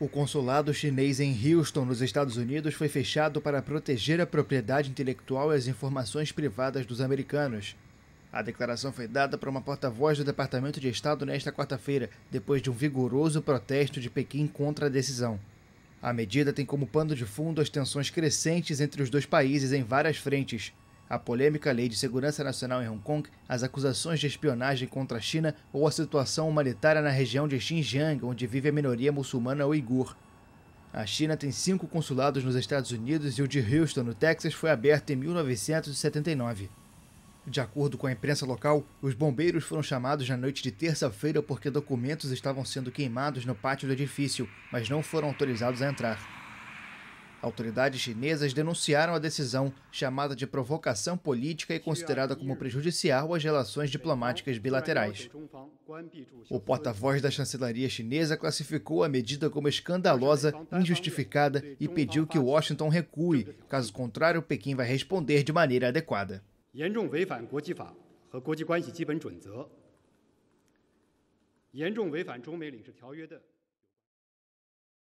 O consulado chinês em Houston, nos Estados Unidos, foi fechado para proteger a propriedade intelectual e as informações privadas dos americanos. A declaração foi dada por uma porta-voz do Departamento de Estado nesta quarta-feira, depois de um vigoroso protesto de Pequim contra a decisão. A medida tem como pano de fundo as tensões crescentes entre os dois países em várias frentes, a polêmica lei de segurança nacional em Hong Kong, as acusações de espionagem contra a China ou a situação humanitária na região de Xinjiang, onde vive a minoria muçulmana uigur. A China tem cinco consulados nos Estados Unidos e o de Houston, no Texas, foi aberto em 1979. De acordo com a imprensa local, os bombeiros foram chamados na noite de terça-feira porque documentos estavam sendo queimados no pátio do edifício, mas não foram autorizados a entrar. Autoridades chinesas denunciaram a decisão, chamada de provocação política e considerada como prejudicial às relações diplomáticas bilaterais. O porta-voz da chancelaria chinesa classificou a medida como escandalosa, injustificada e pediu que Washington recue. Caso contrário, Pequim vai responder de maneira adequada.